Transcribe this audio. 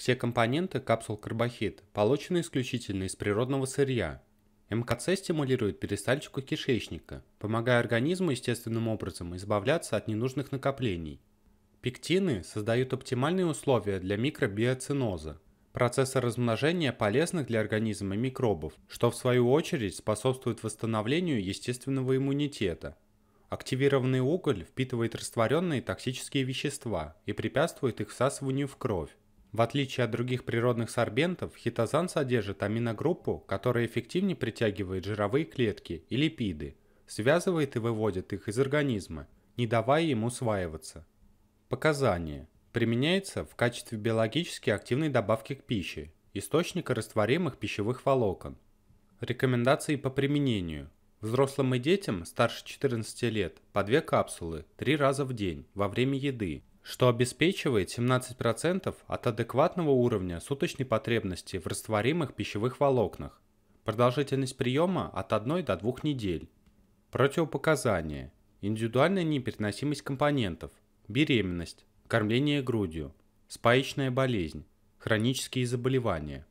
Все компоненты капсул карбохит получены исключительно из природного сырья. МКЦ стимулирует перистальтику кишечника, помогая организму естественным образом избавляться от ненужных накоплений. Пектины создают оптимальные условия для микробиоциноза, процесса размножения полезных для организма микробов, что в свою очередь способствует восстановлению естественного иммунитета. Активированный уголь впитывает растворенные токсические вещества и препятствует их всасыванию в кровь. В отличие от других природных сорбентов, хитозан содержит аминогруппу, которая эффективнее притягивает жировые клетки и липиды, связывает и выводит их из организма, не давая ему усваиваться. Показания. Применяется в качестве биологически активной добавки к пище, источника растворимых пищевых волокон. Рекомендации по применению. Взрослым и детям старше 14 лет по 2 капсулы 3 раза в день во время еды что обеспечивает 17% от адекватного уровня суточной потребности в растворимых пищевых волокнах. Продолжительность приема от 1 до 2 недель. Противопоказания. Индивидуальная непереносимость компонентов. Беременность. Кормление грудью. Спаечная болезнь. Хронические заболевания.